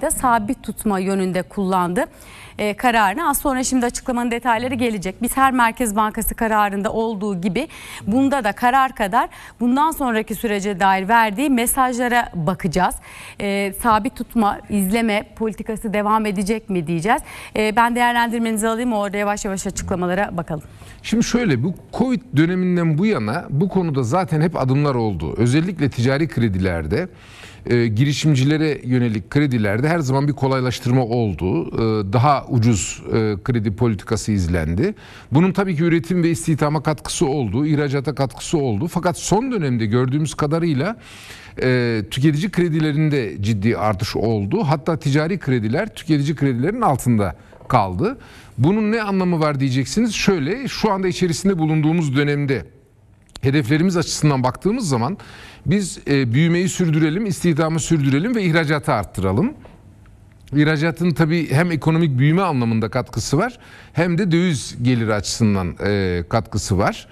de sabit tutma yönünde kullandı e, kararını. Az sonra şimdi açıklamanın detayları gelecek. Biz her Merkez Bankası kararında olduğu gibi bunda da karar kadar bundan sonraki sürece dair verdiği mesajlara bakacağız. E, sabit tutma, izleme politikası devam edecek mi diyeceğiz. E, ben değerlendirmenizi alayım orada yavaş yavaş açıklamalara bakalım. Şimdi şöyle bu Covid döneminden bu yana bu konuda zaten hep adımlar oldu. Özellikle ticari kredilerde e, girişimcilere yönelik kredilerde her zaman bir kolaylaştırma oldu. E, daha ucuz e, kredi politikası izlendi. Bunun tabii ki üretim ve istihdama katkısı oldu, ihracata katkısı oldu. Fakat son dönemde gördüğümüz kadarıyla e, tüketici kredilerinde ciddi artış oldu. Hatta ticari krediler tüketici kredilerin altında kaldı. Bunun ne anlamı var diyeceksiniz. Şöyle şu anda içerisinde bulunduğumuz dönemde hedeflerimiz açısından baktığımız zaman biz e, büyümeyi sürdürelim, istihdamı sürdürelim ve ihracatı arttıralım. İhracatın tabii hem ekonomik büyüme anlamında katkısı var hem de döviz geliri açısından e, katkısı var.